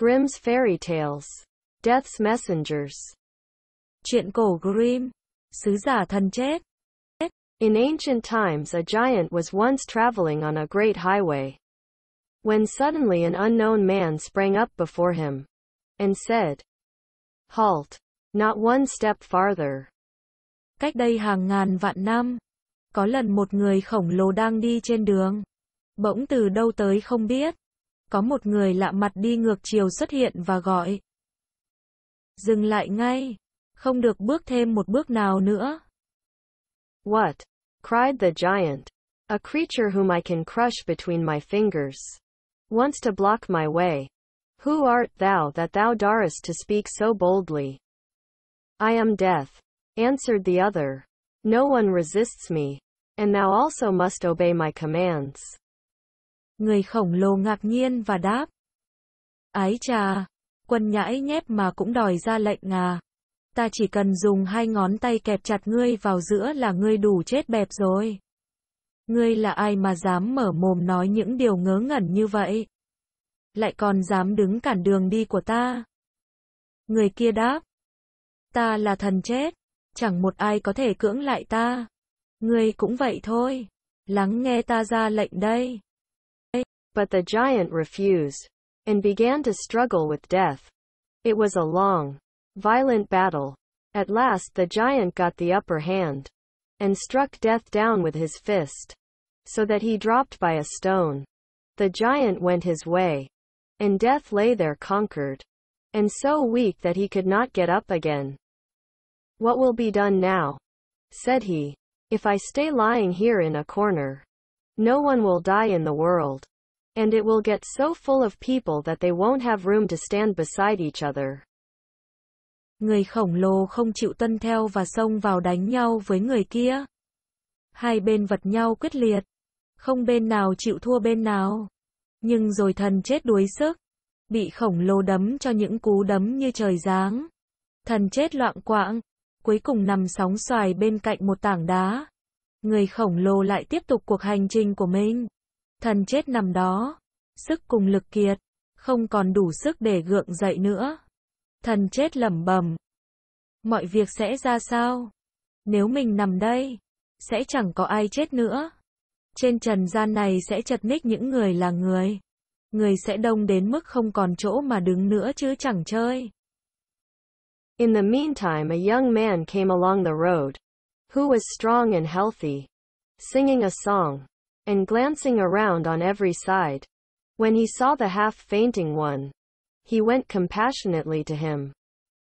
Grimm's Fairy Tales, Death's Messengers. Chuyện cổ Grimm, sứ giả thần chết. In ancient times a giant was once traveling on a great highway. When suddenly an unknown man sprang up before him. And said. Halt. Not one step farther. Cách đây hàng ngàn vạn năm. Có lần một người khổng lồ đang đi trên đường. Bỗng từ đâu tới không biết. có một người lạ mặt đi ngược chiều xuất hiện và gọi. Dừng lại ngay, không được bước thêm một bước nào nữa. What? cried the giant. A creature whom I can crush between my fingers. Wants to block my way. Who art thou that thou darest to speak so boldly? I am death, answered the other. No one resists me. And thou also must obey my commands. Người khổng lồ ngạc nhiên và đáp. Ái trà, quân nhãi nhép mà cũng đòi ra lệnh ngà. Ta chỉ cần dùng hai ngón tay kẹp chặt ngươi vào giữa là ngươi đủ chết bẹp rồi. Ngươi là ai mà dám mở mồm nói những điều ngớ ngẩn như vậy? Lại còn dám đứng cản đường đi của ta? Người kia đáp. Ta là thần chết. Chẳng một ai có thể cưỡng lại ta. Ngươi cũng vậy thôi. Lắng nghe ta ra lệnh đây. But the giant refused, and began to struggle with death. It was a long, violent battle. At last the giant got the upper hand, and struck death down with his fist, so that he dropped by a stone. The giant went his way, and death lay there conquered, and so weak that he could not get up again. What will be done now? said he. If I stay lying here in a corner, no one will die in the world. And it will get so full of people that they won't have room to stand beside each other. Người khổng lồ không chịu tuân theo và xông vào đánh nhau với người kia. Hai bên vật nhau quyết liệt. Không bên nào chịu thua bên nào. Nhưng rồi thần chết đuối sức. Bị khổng lồ đấm cho những cú đấm như trời giáng. Thần chết loạn quạng. Cuối cùng nằm sóng xoài bên cạnh một tảng đá. Người khổng lồ lại tiếp tục cuộc hành trình của mình. Thần chết nằm đó, sức cùng lực kiệt, không còn đủ sức để gượng dậy nữa. Thần chết lẩm bẩm, mọi việc sẽ ra sao? Nếu mình nằm đây, sẽ chẳng có ai chết nữa. Trên trần gian này sẽ chật ních những người là người. Người sẽ đông đến mức không còn chỗ mà đứng nữa chứ chẳng chơi. In the meantime, a young man came along the road, who was strong and healthy, singing a song. and glancing around on every side. When he saw the half-fainting one, he went compassionately to him,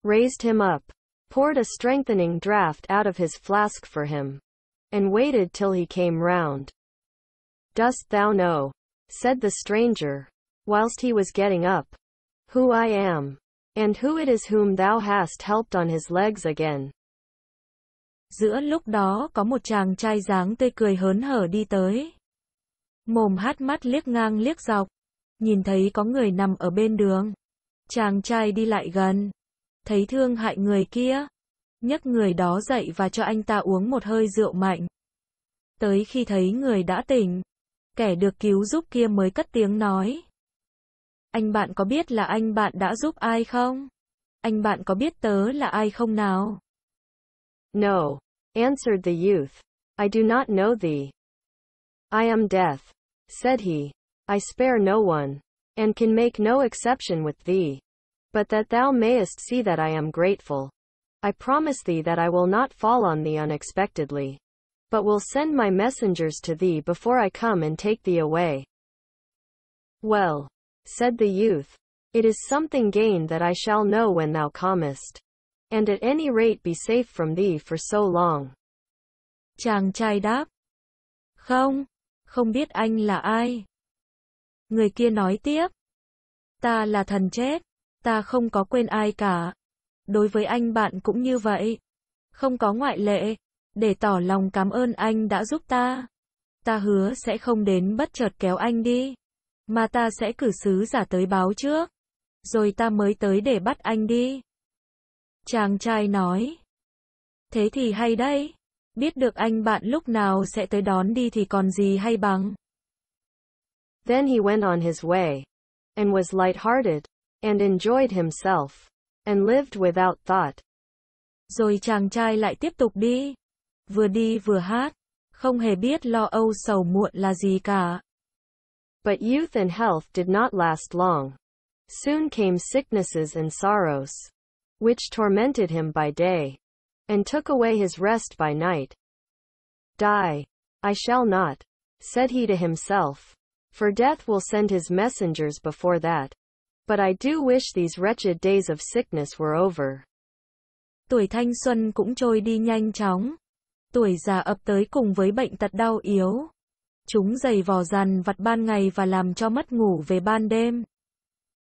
raised him up, poured a strengthening draught out of his flask for him, and waited till he came round. Dost thou know, said the stranger, whilst he was getting up, who I am, and who it is whom thou hast helped on his legs again? Giữa lúc đó có một chàng trai dáng tươi cười hớn hở đi tới. mồm hát mắt liếc ngang liếc dọc, nhìn thấy có người nằm ở bên đường. Chàng trai đi lại gần, thấy thương hại người kia, nhấc người đó dậy và cho anh ta uống một hơi rượu mạnh. Tới khi thấy người đã tỉnh, kẻ được cứu giúp kia mới cất tiếng nói. Anh bạn có biết là anh bạn đã giúp ai không? Anh bạn có biết tớ là ai không nào? No, answered the youth. I do not know thee. I am death. said he, I spare no one, and can make no exception with thee. But that thou mayest see that I am grateful, I promise thee that I will not fall on thee unexpectedly, but will send my messengers to thee before I come and take thee away. Well, said the youth, it is something gained that I shall know when thou comest, and at any rate be safe from thee for so long. Chàng trai đáp, không, không biết anh là ai. Người kia nói tiếp, ta là thần chết, ta không có quên ai cả. Đối với anh bạn cũng như vậy, không có ngoại lệ, để tỏ lòng cảm ơn anh đã giúp ta. Ta hứa sẽ không đến bất chợt kéo anh đi, mà ta sẽ cử sứ giả tới báo trước, rồi ta mới tới để bắt anh đi. Chàng trai nói, thế thì hay đây biết được anh bạn lúc nào sẽ tới đón đi thì còn gì hay bằng. Then he went on his way, and was light-hearted, and enjoyed himself, and lived without thought. Rồi chàng trai lại tiếp tục đi, vừa đi vừa hát, không hề biết lo âu sầu muộn là gì cả. But youth and health did not last long. Soon came sicknesses and sorrows, which tormented him by day and took away his rest by night. Die. I shall not. Said he to himself. For death will send his messengers before that. But I do wish these wretched days of sickness were over. Tuổi thanh xuân cũng trôi đi nhanh chóng. Tuổi già ập tới cùng với bệnh tật đau yếu. Chúng dày vò dằn vặt ban ngày và làm cho mất ngủ về ban đêm.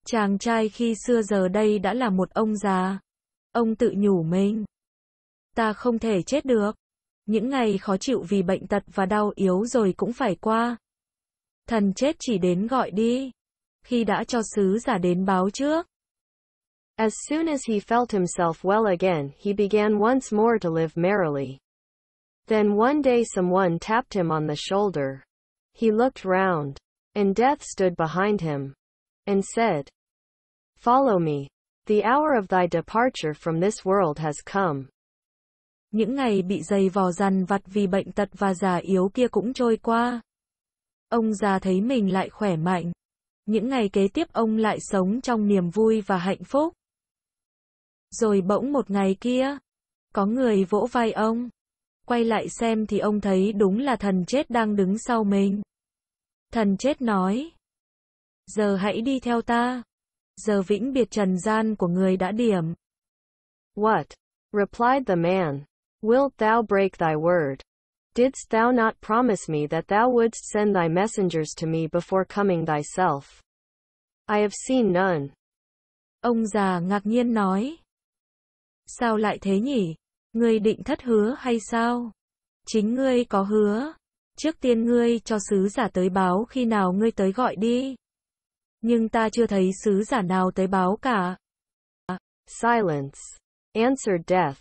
Chàng trai khi xưa giờ đây đã là một ông già. Ông tự nhủ mình ta không thể chết được. Những ngày khó chịu vì bệnh tật và đau yếu rồi cũng phải qua. Thần chết chỉ đến gọi đi. Khi đã cho sứ giả đến báo trước. As soon as he felt himself well again, he began once more to live merrily. Then one day someone tapped him on the shoulder. He looked round. And death stood behind him. And said, Follow me. The hour of thy departure from this world has come. Những ngày bị dày vò dằn vặt vì bệnh tật và già yếu kia cũng trôi qua. Ông già thấy mình lại khỏe mạnh. Những ngày kế tiếp ông lại sống trong niềm vui và hạnh phúc. Rồi bỗng một ngày kia, có người vỗ vai ông. Quay lại xem thì ông thấy đúng là thần chết đang đứng sau mình. Thần chết nói. Giờ hãy đi theo ta. Giờ vĩnh biệt trần gian của người đã điểm. What? replied the man. Wilt thou break thy word? Didst thou not promise me that thou wouldst send thy messengers to me before coming thyself? I have seen none. Ông già ngạc nhiên nói. Sao lại thế nhỉ? Ngươi định thất hứa hay sao? Chính ngươi có hứa. Trước tiên ngươi cho sứ giả tới báo khi nào ngươi tới gọi đi. Nhưng ta chưa thấy sứ giả nào tới báo cả. Silence. Answered death.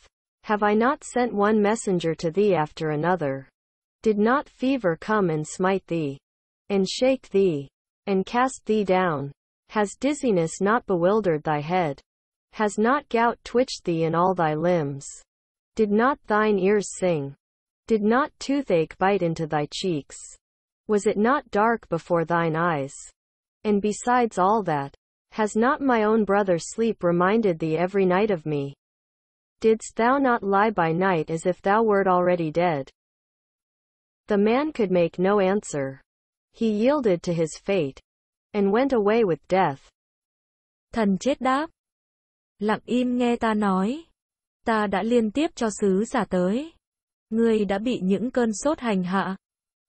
Have I not sent one messenger to thee after another? Did not fever come and smite thee, and shake thee, and cast thee down? Has dizziness not bewildered thy head? Has not gout twitched thee in all thy limbs? Did not thine ears sing? Did not toothache bite into thy cheeks? Was it not dark before thine eyes? And besides all that, has not my own brother sleep reminded thee every night of me? Didst thou not lie by night as if thou wert already dead? The man could make no answer. He yielded to his fate and went away with death. Thần chết đáp. Lặng im nghe ta nói. Ta đã liên tiếp cho sứ giả tới. Ngươi đã bị những cơn sốt hành hạ.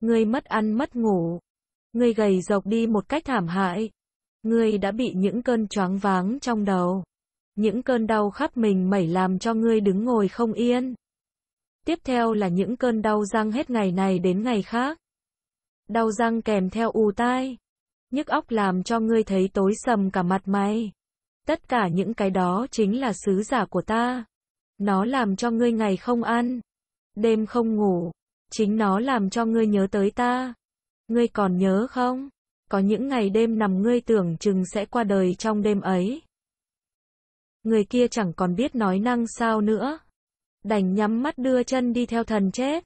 Ngươi mất ăn mất ngủ. Ngươi gầy rộc đi một cách thảm hại. Ngươi đã bị những cơn choáng váng trong đầu. Những cơn đau khắp mình mẩy làm cho ngươi đứng ngồi không yên. Tiếp theo là những cơn đau răng hết ngày này đến ngày khác. Đau răng kèm theo ù tai. Nhức óc làm cho ngươi thấy tối sầm cả mặt mày. Tất cả những cái đó chính là sứ giả của ta. Nó làm cho ngươi ngày không ăn, đêm không ngủ. Chính nó làm cho ngươi nhớ tới ta. Ngươi còn nhớ không? Có những ngày đêm nằm ngươi tưởng chừng sẽ qua đời trong đêm ấy. Người kia chẳng còn biết nói năng sao nữa. Đành nhắm mắt đưa chân đi theo thần chết.